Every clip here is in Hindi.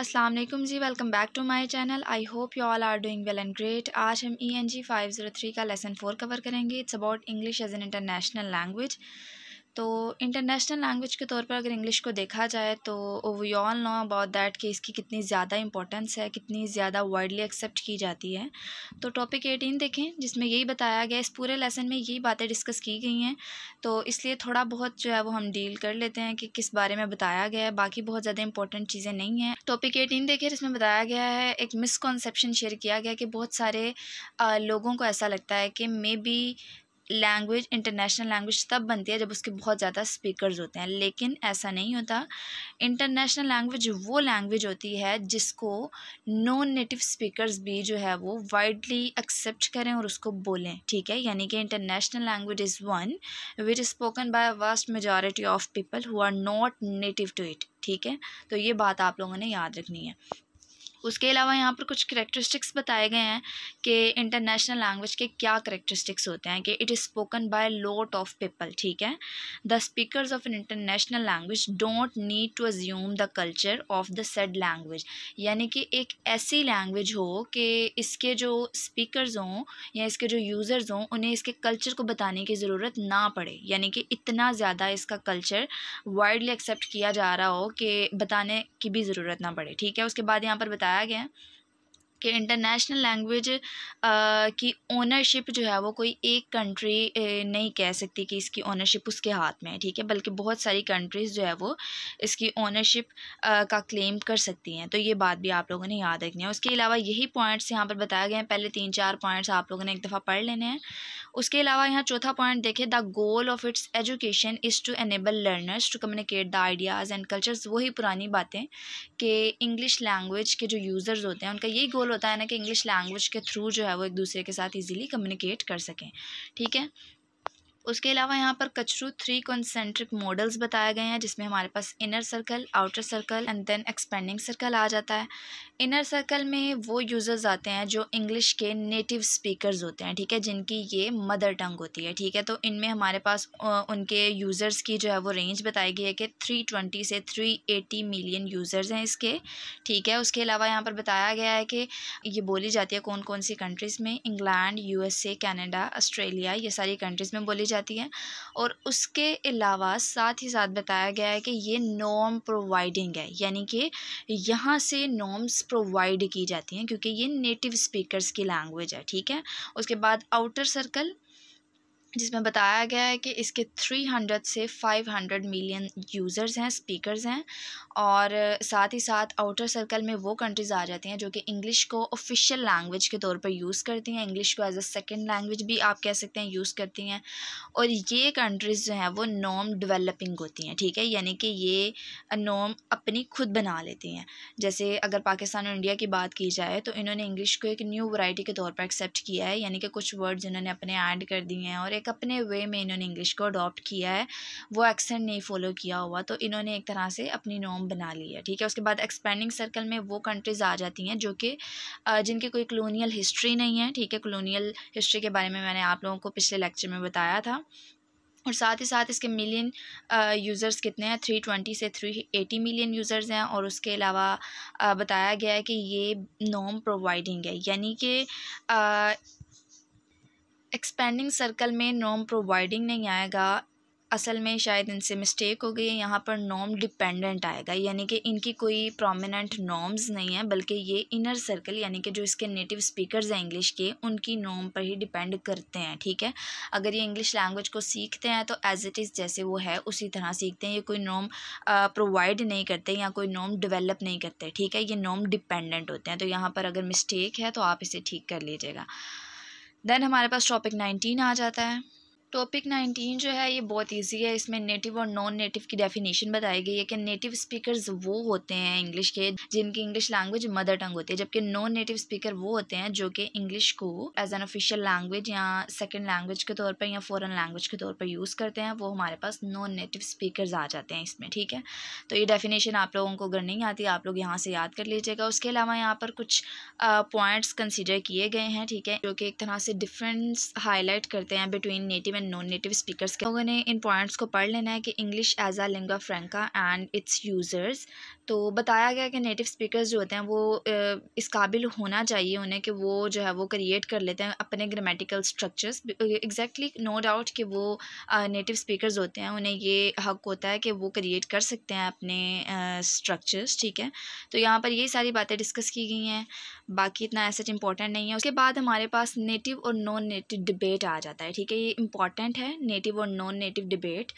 अस्सलाम वालेकुम जी welcome back to my channel I hope you all are doing well and great आज हम E N G five zero three का लेसन फोर कवर करेंगे it's about English as an international language तो इंटरनेशनल लैंग्वेज के तौर पर अगर इंग्लिश को देखा जाए तो we all know about that कि इसकी कितनी ज़्यादा इंपॉर्टेंस है कितनी ज़्यादा वाइडली एक्सेप्ट की जाती है तो टॉपिक एटीन देखें जिसमें यही बताया गया इस पूरे लेसन में यही बातें डिस्कस की गई हैं तो इसलिए थोड़ा बहुत जो है वो हम डील कर लेते हैं कि किस बारे में बताया गया है बाकी बहुत ज़्यादा इंपॉर्टेंट चीज़ें नहीं हैं टॉपिक एटीन देखें जिसमें बताया गया है एक मिसकॉन्सेप्शन शेयर किया गया कि बहुत सारे लोगों को ऐसा लगता है कि maybe language international language तब बनती है जब उसके बहुत ज़्यादा स्पीकर्स होते हैं लेकिन ऐसा नहीं होता इंटरनेशनल लैंग्वेज वो लैंग्वेज होती है जिसको नॉन नेटिव स्पीकर्स भी जो है वो वाइडली एक्सेप्ट करें और उसको बोलें ठीक है यानी कि international language is one which is spoken by vast majority of people who are not native to it ठीक है तो ये बात आप लोगों ने याद रखनी है उसके अलावा यहाँ पर कुछ करेक्टरिस्टिक्स बताए गए हैं कि इंटरनेशनल लैंग्वेज के क्या करेक्टरिस्टिक्स होते हैं कि it is spoken by lot of people ठीक है the speakers of an international language don't need to assume the culture of the said language यानी कि एक ऐसी लैंग्वेज हो कि इसके जो स्पीकर्स हों या इसके जो यूज़र्स हों उन्हें इसके कल्चर को बताने की ज़रूरत ना पड़े यानी कि इतना ज़्यादा इसका कल्चर वाइडली एक्सेप्ट किया जा रहा हो कि बताने की भी ज़रूरत ना पड़े ठीक है उसके बाद यहाँ पर बताया बताया गया है कि इंटरनेशनल लैंग्वेज की ओनरशिप जो है वो कोई एक कंट्री नहीं कह सकती कि इसकी ओनरशिप उसके हाथ में है ठीक है बल्कि बहुत सारी कंट्रीज़ जो है वो इसकी ओनरशिप का क्लेम कर सकती हैं तो ये बात भी आप लोगों ने याद रखनी है उसके अलावा यही पॉइंट्स यहाँ पर बताया गया है पहले तीन चार पॉइंट्स आप लोगों ने एक दफ़ा पढ़ लेने हैं उसके अलावा यहाँ चौथा पॉइंट देखें the goal of its education is to enable learners to communicate the ideas and cultures वही पुरानी बातें कि इंग्लिश लैंग्वेज के जो यूज़र्स होते हैं उनका यही गोल होता है ना कि इंग्लिश लैंग्वेज के थ्रू जो है वो एक दूसरे के साथ ईजिली कम्युनिकेट कर सकें ठीक है उसके अलावा यहाँ पर कचरू थ्री कॉन्सेंट्रिक मॉडल्स बताए गए हैं जिसमें हमारे पास inner circle outer circle and then expanding circle आ जाता है इनर सर्कल में वो यूज़र्स आते हैं जो इंग्लिश के नेटिव स्पीकर्स होते हैं ठीक है जिनकी ये मदर टंग होती है ठीक है तो इनमें हमारे पास उनके यूज़र्स की जो है वो रेंज बताई गई है कि थ्री ट्वेंटी से थ्री एटी मिलियन यूज़र्स हैं इसके ठीक है उसके अलावा यहाँ पर बताया गया है कि ये बोली जाती है कौन कौन सी कंट्रीज़ में England U A Canada Australia ये सारी कंट्रीज़ में बोली जाती जाती है और उसके अलावा साथ ही साथ बताया गया है कि ये नॉम प्रोवाइडिंग है यानी कि यहाँ से नॉम्स प्रोवाइड की जाती हैं क्योंकि ये नेटिव स्पीकर्स की लैंग्वेज है ठीक है उसके बाद आउटर सर्कल जिसमें बताया गया है कि इसके 300 से 500 मिलियन यूज़र्स हैं स्पीकर्स हैं और साथ ही साथ आउटर सर्कल में वो कंट्रीज़ आ जाती हैं जो कि इंग्लिश को ऑफिशियल लैंग्वेज के तौर पर यूज़ करती हैं इंग्लिश को एज अ सेकेंड लैंग्वेज भी आप कह सकते हैं यूज़ करती हैं और ये कंट्रीज़ जो हैं वो नॉम डिवेलपिंग होती हैं ठीक है यानी कि ये नॉम अपनी खुद बना लेती हैं जैसे अगर पाकिस्तान और इंडिया की बात की जाए तो इन्होंने इंग्लिश को एक न्यू वराइटी के तौर पर एक्सेप्ट किया है यानी कि कुछ वर्ड्स इन्होंने अपने ऐड कर दिए हैं और एक अपने वे में इन्होंने इंग्लिश को अडॉप्ट किया है वो एक्सेंट नहीं फॉलो किया हुआ तो इन्होंने एक तरह से अपनी नॉम बना ली है ठीक है उसके बाद एक्सपेंडिंग सर्कल में वो कंट्रीज़ आ जाती हैं जो कि जिनकी कोई कलोनियल हिस्ट्री नहीं है ठीक है कलोनियल हिस्ट्री के बारे में मैंने आप लोगों को पिछले लेक्चर में बताया था और साथ ही साथ इसके मिलियन यूज़र्स कितने हैं थ्री ट्वेंटी से थ्री एटी मिलियन यूज़र्स हैं और उसके अलावा बताया गया है कि ये नॉम प्रोवाइडिंग है यानी कि एक्सपेंडिंग सर्कल में नॉम प्रोवाइडिंग नहीं आएगा असल में शायद इनसे मिस्टेक हो गई है यहाँ पर नॉम डिपेंडेंट आएगा यानी कि इनकी कोई प्रोमिनेंट नॉम्स नहीं है बल्कि ये इनर सर्कल यानी कि जो इसके नेटिव स्पीकर्स हैं इंग्लिश के उनकी नॉम पर ही डिपेंड करते हैं ठीक है अगर ये इंग्लिश लैंग्वेज को सीखते हैं तो एज इट इज़ जैसे वो है उसी तरह सीखते हैं ये कोई नॉम प्रोवाइड नहीं करते या कोई नॉम डिवेलप नहीं करते ठीक है ये नॉम डिपेंडेंट होते हैं तो यहाँ पर अगर मिस्टेक है तो आप इसे ठीक कर लीजिएगा देन हमारे पास टॉपिक नाइनटीन आ जाता है टॉपिक नाइनटीन जो है ये बहुत इजी है इसमें नेटिव और नॉन नेटिव की डेफिनेशन बताई गई है कि नेटिव स्पीकर्स वो होते हैं इंग्लिश के जिनकी इंग्लिश लैंग्वेज मदर टंग होती है जबकि नॉन नेटिव स्पीकर वो होते हैं जो कि इंग्लिश को एज एन ऑफिशियल लैंग्वेज या सेकेंड लैंग्वेज के तौर पर या फॉरन लैंग्वेज के तौर पर यूज़ करते हैं वो हमारे पास नॉन नेटिव स्पीकर आ जाते हैं इसमें ठीक है तो ये डेफिनेशन आप लोगों को अगर नहीं आती आप लोग यहाँ से याद कर लीजिएगा उसके अलावा यहाँ पर कुछ पॉइंट्स कंसिडर किए गए हैं ठीक है जो कि एक तरह से डिफरेंस हाईलाइट करते हैं बिटवीन नेटिव में नॉन नेटिव स्पीकर्स के लोगों ने इन पॉइंट्स को पढ़ लेना है कि English as a lingua franca and its users तो बताया गया कि नेटिव स्पीकर्स जो होते हैं वो इस काबिल होना चाहिए उन्हें कि वो जो है वो क्रिएट कर लेते हैं अपने grammatical structures exactly no doubt कि वो नेटिव स्पीकर्स होते हैं उन्हें ये हक होता है कि वो क्रिएट कर सकते हैं अपने स्ट्रक्चर्स ठीक है तो यहाँ पर यही सारी बातें डिस्कस की गई हैं बाकी इतना एसेट इंपॉर्टेंट नहीं है उसके बाद हमारे पास नेटिव और नॉन नेटिव डिबेट आ जाता है ठीक है ये इंपॉर्टेंट है नेटिव और नॉन नेटिव डिबेट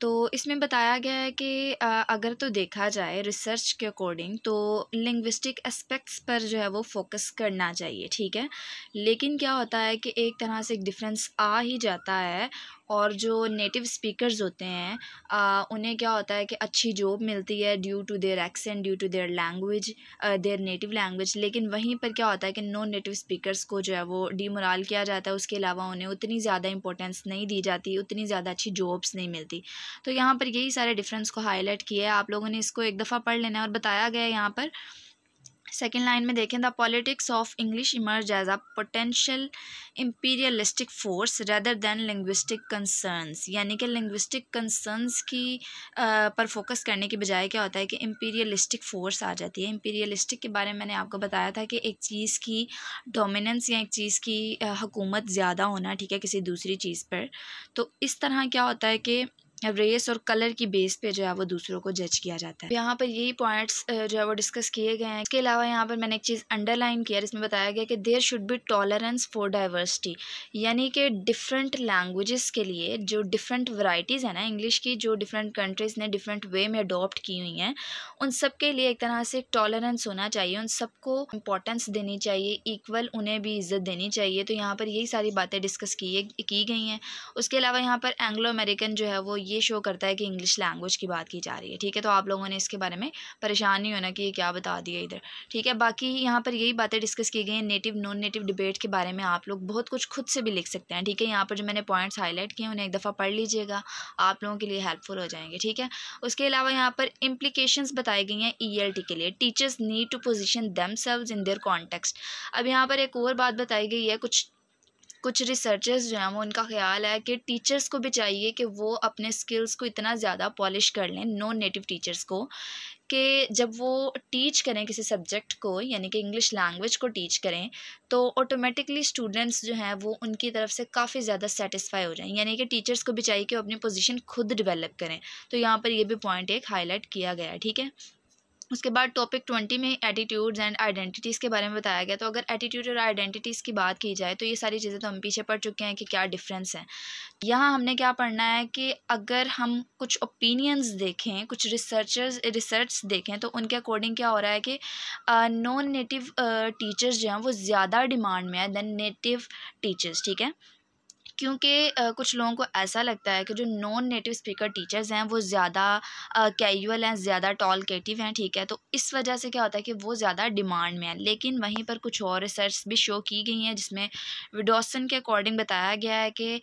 तो इसमें बताया गया है कि अगर तो देखा जाए रिसर्च के अकॉर्डिंग तो लिंग्विस्टिक एस्पेक्ट्स पर जो है वो फोकस करना चाहिए ठीक है लेकिन क्या होता है कि एक तरह से एक डिफरेंस आ ही जाता है और जो नेटिव स्पीकर्स होते हैं आ, उन्हें क्या होता है कि अच्छी जॉब मिलती है due to their accent due to their language their native language लेकिन वहीं पर क्या होता है कि नॉन नेटिव स्पीकर्स को जो है वो डीमोराल किया जाता है उसके अलावा उन्हें उतनी ज़्यादा इंपॉर्टेंस नहीं दी जाती उतनी ज़्यादा अच्छी जॉब्स नहीं मिलती तो यहाँ पर यही सारे डिफरेंस को हाईलाइट किया है आप लोगों ने इसको एक दफ़ा पढ़ लेना है और बताया गया है यहाँ पर सेकेंड लाइन में देखें the politics of English emerge as a potential imperialistic force rather than linguistic concerns यानी कि लिंग्विस्टिक कंसर्नस की आ, पर फोकस करने के बजाय क्या होता है कि इम्पीरियलिस्टिक फोर्स आ जाती है इम्पीरियलिस्टिक के बारे में मैंने आपको बताया था कि एक चीज़ की डोमिनंस या एक चीज़ की हकूमत ज़्यादा होना ठीक है किसी दूसरी चीज़ पर तो इस तरह क्या होता है कि रेस और कलर की बेस पे जो है वो दूसरों को जज किया जाता है यहाँ पर यही पॉइंट्स जो है वो डिस्कस किए गए हैं इसके अलावा यहाँ पर मैंने एक चीज़ अंडरलाइन किया जिसमें बताया गया कि there should be tolerance for diversity यानी कि डिफरेंट लैंग्वेजेस के लिए जो डिफरेंट वराइटीज हैं ना इंग्लिश की जो डिफरेंट कंट्रीज़ ने डिफरेंट वे में अडोप्ट की हुई हैं उन सब के लिए एक तरह से टॉलरेंस होना चाहिए उन सबको इंपॉर्टेंस देनी चाहिए इक्वल उन्हें भी इज़्ज़त देनी चाहिए तो यहाँ पर यही सारी बातें डिस्कस की की गई हैं उसके अलावा यहाँ पर एंग्लो अमेरिकन जो है वो ये ये शो करता है कि इंग्लिश लैंग्वेज की बात की जा रही है ठीक है तो आप लोगों ने इसके बारे में परेशान नहीं होना कि ये क्या बता दिया इधर ठीक है बाकी यहाँ पर यही बातें डिस्कस की गई हैं नेटिव नॉन नेटिव डिबेट के बारे में आप लोग बहुत कुछ खुद से भी लिख सकते हैं ठीक है यहाँ पर जो मैंने पॉइंट्स हाईलाइट किए हैं उन्हें एक दफ़ा पढ़ लीजिएगा आप लोगों के लिए हेल्पफुल हो जाएंगे ठीक है उसके अलावा यहाँ पर इम्प्लीकेशन बताई गई हैं ई e के लिए teachers need to position them in their context अब यहाँ पर एक और बात बताई गई है कुछ कुछ रिसर्चर्स जो हैं वो उनका ख्याल है कि टीचर्स को भी चाहिए कि वो अपने स्किल्स को इतना ज़्यादा पॉलिश कर लें नॉन नेटिव टीचर्स को कि जब वो टीच करें किसी सब्जेक्ट को यानी कि इंग्लिश लैंग्वेज को टीच करें तो ऑटोमेटिकली स्टूडेंट्स जो हैं वो उनकी तरफ से काफ़ी ज़्यादा सेटिस्फाई हो जाएं यानी कि टीचर्स को भी चाहिए कि वो अपनी पोजीशन खुद डेवलप करें तो यहाँ पर ये भी पॉइंट एक हाईलाइट किया गया ठीक है उसके बाद टॉपिक ट्वेंटी में एटीट्यूड्स एंड आइडेंटिटीज़ के बारे में बताया गया तो अगर एटीट्यूड और आइडेंटिटीज़ की बात की जाए तो ये सारी चीज़ें तो हम पीछे पढ़ चुके हैं कि क्या डिफरेंस है यहाँ हमने क्या पढ़ना है कि अगर हम कुछ ओपिनियंस देखें कुछ रिसर्चर्स रिसर्च देखें तो उनके अकॉर्डिंग क्या हो रहा है कि नॉन नेटिव टीचर्स जो हैं वो ज़्यादा डिमांड में है देन नेटिव टीचर्स ठीक है क्योंकि कुछ लोगों को ऐसा लगता है कि जो नॉन नेटिव स्पीकर टीचर्स हैं वो ज़्यादा कैजुअल हैं ज़्यादा टॉलकेटिव हैं ठीक है तो इस वजह से क्या होता है कि वो ज़्यादा डिमांड में है लेकिन वहीं पर कुछ और रिसर्च भी शो की गई हैं जिसमें विडोसन के अकॉर्डिंग बताया गया है कि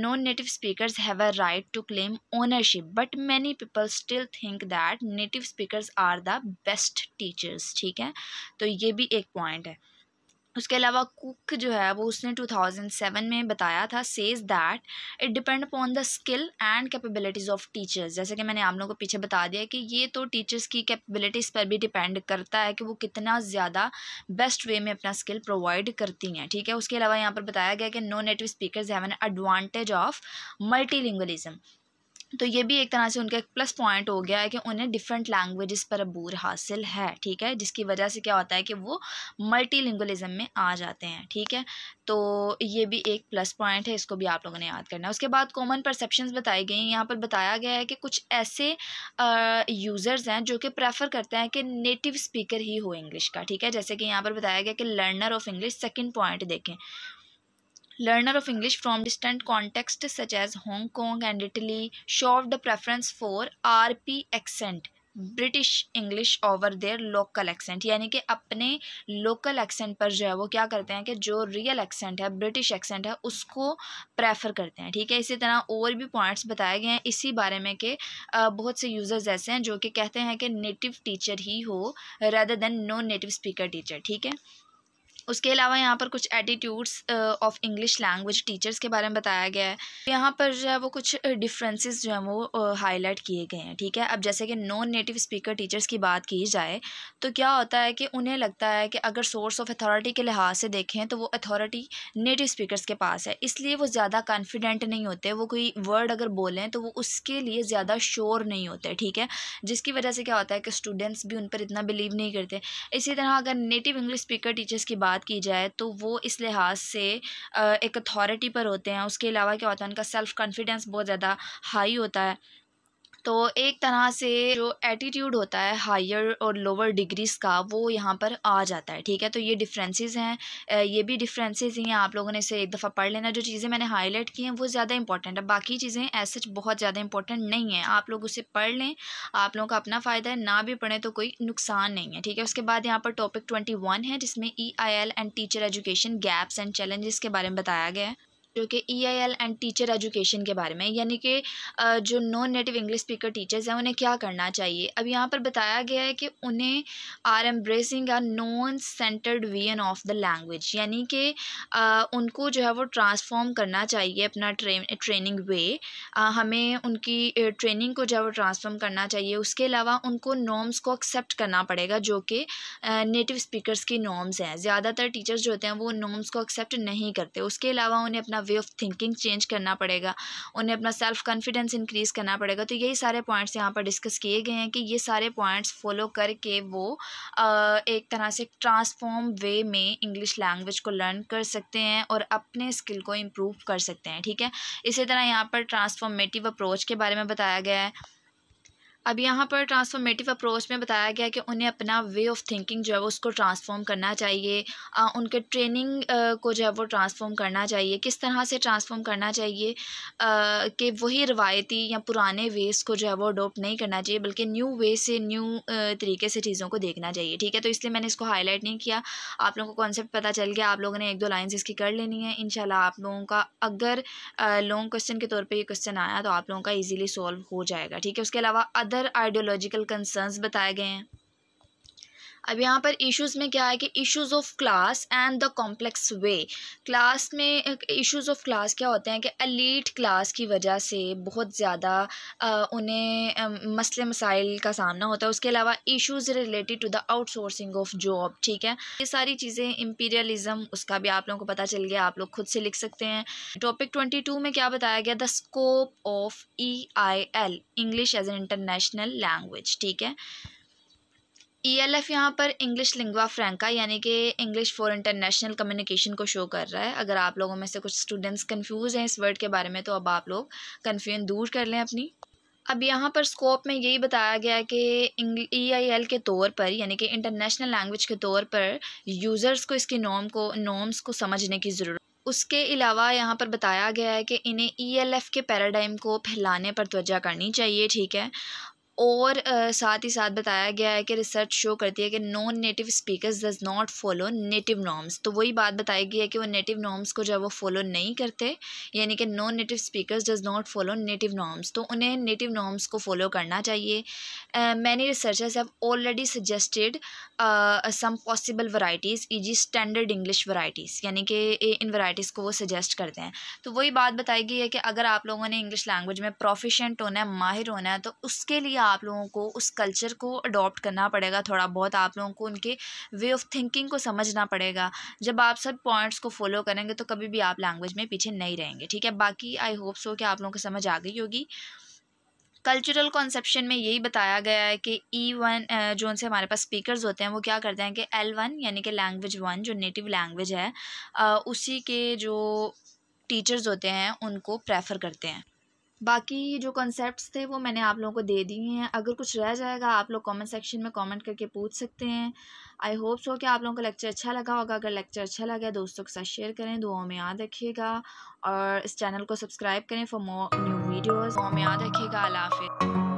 non native speakers have a right to claim ownership but many people still think that native speaker are the best teachers ठीक है तो ये भी एक पॉइंट है उसके अलावा कुक जो है वो उसने 2007 में बताया था says that it depend upon the skill and capabilities of teachers जैसे कि मैंने आप लोगों को पीछे बता दिया कि ये तो टीचर्स की कैपेबिलिटीज़ पर भी डिपेंड करता है कि वो कितना ज़्यादा बेस्ट वे में अपना स्किल प्रोवाइड करती हैं ठीक है उसके अलावा यहाँ पर बताया गया कि no native speaker have an advantage of multi तो ये भी एक तरह से उनका एक प्लस पॉइंट हो गया है कि उन्हें डिफरेंट लैंग्वेजेस पर अबूर हासिल है ठीक है जिसकी वजह से क्या होता है कि वो मल्टीलिंगुलिज्म में आ जाते हैं ठीक है तो ये भी एक प्लस पॉइंट है इसको भी आप लोगों ने याद करना है उसके बाद कॉमन परसेप्शंस बताई गई यहाँ पर बताया गया है कि कुछ ऐसे यूज़र्स हैं जो कि प्रेफर करते हैं कि नेटिव स्पीकर ही हो इंग्लिश का ठीक है जैसे कि यहाँ पर बताया गया कि learner of English second point देखें learner of english from distant contexts such as hong kong and italy showed a preference for rp accent British English over their local accent यानी कि अपने लोकल एक्सेंट पर जो है वो क्या करते हैं कि जो रियल एक्सेंट है ब्रिटिश एक्सेंट है उसको प्रेफर करते हैं ठीक है इसी तरह और भी पॉइंट्स बताए गए हैं इसी बारे में कि बहुत से यूज़र्स ऐसे हैं जो कि कहते हैं कि नेटिव टीचर ही हो rather than no native speaker teacher ठीक है उसके अलावा यहाँ पर कुछ attitudes of English language teachers के बारे में बताया गया है यहाँ पर जो है वो कुछ डिफरेंसेस जो हैं वो हाईलाइट किए गए हैं ठीक है अब जैसे कि नॉन नेटिव स्पीकर टीचर्स की बात की जाए तो क्या होता है कि उन्हें लगता है कि अगर सोर्स ऑफ अथॉरिटी के लिहाज से देखें तो वो अथॉरिटी नेटिव स्पीकरस के पास है इसलिए वो ज़्यादा कॉन्फिडेंट नहीं होते वो कोई वर्ड अगर बोलें तो वो उसके लिए ज़्यादा श्योर नहीं होते ठीक है जिसकी वजह से क्या होता है कि स्टूडेंट्स भी उन पर इतना बिलीव नहीं करते इसी तरह अगर नेटिव इंग्लिश स्पीकर टीचर्स की बात बात की जाए तो वो इस लिहाज से एक अथॉरिटी पर होते हैं उसके अलावा क्या होता है उनका सेल्फ़ कॉन्फिडेंस बहुत ज़्यादा हाई होता है तो एक तरह से जो एटीट्यूड होता है हायर और लोअर डिग्रीज़ का वो यहाँ पर आ जाता है ठीक है तो ये डिफरेंसेस हैं ये भी डिफरेंसेस ही हैं आप लोगों ने इसे एक दफ़ा पढ़ लेना जो चीज़ें मैंने हाईलाइट की हैं वो ज़्यादा इंपॉर्टेंट है बाकी चीज़ें ऐसे बहुत ज़्यादा इंपॉर्टेंट नहीं है आप लोग उसे पढ़ लें आप लोगों का अपना फ़ायदा है ना भी पढ़ें तो कोई नुकसान नहीं है ठीक है उसके बाद यहाँ पर टॉपिक ट्वेंटी है जिसमें E I L and teacher education gaps and challenges के बारे में बताया गया है जो कि E I L and teacher education के बारे में यानी कि जो non native English speaker teachers हैं उन्हें क्या करना चाहिए अब यहाँ पर बताया गया है कि उन्हें are embracing a non centred view of the language यानी कि उनको जो है वो ट्रांसफॉर्म करना चाहिए अपना ट्रे ट्रेनिंग वे हमें उनकी ट्रेनिंग को जो है वो ट्रांसफॉर्म करना चाहिए उसके अलावा उनको नॉर्म्स को एक्सेप्ट करना पड़ेगा जो कि नेटिव स्पीकरस की नॉर्म्स हैं ज़्यादातर टीचर्स जो होते हैं वो नॉर्म्स को एक्सेप्ट नहीं करते उसके अलावा उन्हें अपना वे ऑफ थिंकिंग चेंज करना पड़ेगा उन्हें अपना सेल्फ कॉन्फिडेंस इंक्रीज़ करना पड़ेगा तो यही सारे पॉइंट्स यहाँ पर डिस्कस किए गए हैं कि ये सारे पॉइंट्स फॉलो करके वो एक तरह से ट्रांसफॉर्म वे में इंग्लिश लैंग्वेज को लर्न कर सकते हैं और अपने स्किल को इम्प्रूव कर सकते हैं ठीक है इसी तरह यहाँ पर ट्रांसफॉर्मेटिव अप्रोच के बारे में बताया गया है अब यहाँ पर ट्रांसफॉर्मेटिव अप्रोच में बताया गया कि उन्हें अपना वे ऑफ थिंकिंग जो है वो उसको ट्रांसफॉर्म करना चाहिए आ, उनके ट्रेनिंग आ, को जो है वो ट्रांसफॉर्म करना चाहिए किस तरह से ट्रांसफॉर्म करना चाहिए कि वही रिवायती या पुराने वेज़ को जो है वो अडोप्ट नहीं करना चाहिए बल्कि न्यू वे से न्यू तरीके से चीज़ों को देखना चाहिए ठीक है तो इसलिए मैंने इसको हाईलाइट नहीं किया आप लोगों को कॉन्सेप्ट पता चल गया आप लोगों ने एक दो लाइन्स इसकी कर लेनी है इन आप लोगों का अगर लॉन्ग क्वेश्चन के तौर पर ये क्वेश्चन आया तो आप लोगों का ईजिली सॉल्व हो जाएगा ठीक है उसके अलावा अदर आइडियोलॉजिकल कंसर्न्स बताए गए हैं अब यहाँ पर इश्यूज़ में क्या है कि issues of class and the complex way class में इश्यूज़ ऑफ क्लास क्या होते हैं कि अलीट क्लास की वजह से बहुत ज़्यादा उन्हें मसले मसाइल का सामना होता है उसके अलावा issues related to the outsourcing of job ठीक है ये सारी चीज़ें इम्पीरियलिज़म उसका भी आप लोगों को पता चल गया आप लोग खुद से लिख सकते हैं टॉपिक ट्वेंटी टू में क्या बताया गया the scope of E I L English as an international language ठीक है ई एल एफ़ यहाँ पर इंग्लिश लिंगवा फ्रैंका यानी कि इंग्लिश फॉर इंटरनेशनल कम्युनिकेशन को शो कर रहा है अगर आप लोगों में से कुछ स्टूडेंट्स कन्फ्यूज़ हैं इस वर्ड के बारे में तो अब आप लोग कन्फ्यूजन दूर कर लें अपनी अब यहाँ पर स्कोप में यही बताया गया है कि ई आई एल के तौर पर यानी कि इंटरनेशनल लैंग्वेज के तौर पर यूज़र्स को इसके नॉम को नॉम्स को समझने की ज़रूरत उसके अलावा यहाँ पर बताया गया है कि इन्हें ई एल एफ़ के पैराडाइम को फैलाने पर तोजा करनी चाहिए ठीक है और साथ ही साथ बताया गया है कि रिसर्च शो करती है कि non native speakers does not follow native norms तो वही बात बताई गई है कि वो नेटिव नॉर्म्स को जब वो फॉलो नहीं करते यानी कि non native speakers does not follow native norms तो उन्हें नेटिव नॉर्म्स को फॉलो करना चाहिए many researchers have already suggested some possible varieties e g standard English varieties यानी कि इन वराइटीज़ को वो सजेस्ट करते हैं तो वही बात बताई गई है कि अगर आप लोगों ने इंग्लिश लैंग्वेज में प्रोफिशेंट होना है माहिर होना है तो उसके लिए आप लोगों को उस कल्चर को अडॉप्ट करना पड़ेगा थोड़ा बहुत आप लोगों को उनके वे ऑफ थिंकिंग को समझना पड़ेगा जब आप सब पॉइंट्स को फॉलो करेंगे तो कभी भी आप लैंग्वेज में पीछे नहीं रहेंगे ठीक है बाकी आई होप सो कि आप लोगों को समझ आ गई होगी कल्चरल कॉन्सेप्शन में यही बताया गया है कि ई e वन जो उनसे हमारे पास स्पीकर्स होते हैं वो क्या करते हैं कि एल वन यानी कि लैंग्वेज वन जो नेटिव लैंग्वेज है उसी के जो टीचर्स होते हैं उनको प्रेफर करते हैं बाकी जो कॉन्सेप्ट्स थे वो मैंने आप लोगों को दे दिए हैं अगर कुछ रह जाएगा आप लोग कमेंट सेक्शन में कमेंट करके पूछ सकते हैं आई होप सो कि आप लोगों को लेक्चर अच्छा लगा होगा अगर लेक्चर अच्छा लगा दोस्तों के साथ शेयर करें दुआओं में याद रखिएगा और इस चैनल को सब्सक्राइब करें फॉर मोर न्यू वीडियोज़ दुआओं में याद रखिएगा अला हाफिज़